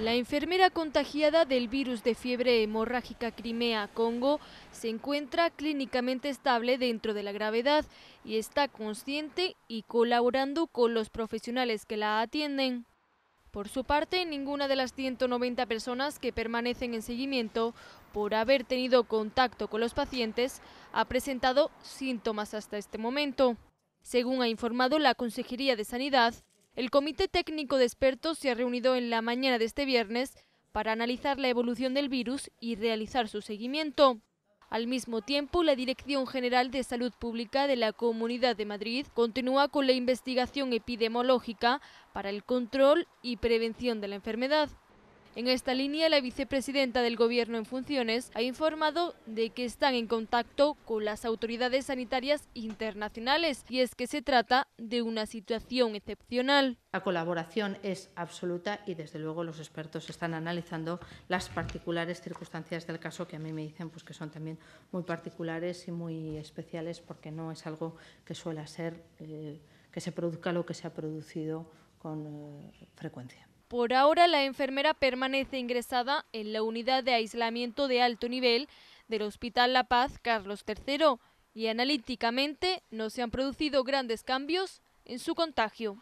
La enfermera contagiada del virus de fiebre hemorrágica Crimea, Congo, se encuentra clínicamente estable dentro de la gravedad y está consciente y colaborando con los profesionales que la atienden. Por su parte, ninguna de las 190 personas que permanecen en seguimiento por haber tenido contacto con los pacientes ha presentado síntomas hasta este momento. Según ha informado la Consejería de Sanidad, el Comité Técnico de Expertos se ha reunido en la mañana de este viernes para analizar la evolución del virus y realizar su seguimiento. Al mismo tiempo, la Dirección General de Salud Pública de la Comunidad de Madrid continúa con la investigación epidemiológica para el control y prevención de la enfermedad. En esta línea, la vicepresidenta del Gobierno en funciones ha informado de que están en contacto con las autoridades sanitarias internacionales y es que se trata de una situación excepcional. La colaboración es absoluta y, desde luego, los expertos están analizando las particulares circunstancias del caso que a mí me dicen pues, que son también muy particulares y muy especiales porque no es algo que suele ser eh, que se produzca lo que se ha producido con eh, frecuencia. Por ahora, la enfermera permanece ingresada en la unidad de aislamiento de alto nivel del Hospital La Paz Carlos III y analíticamente no se han producido grandes cambios en su contagio.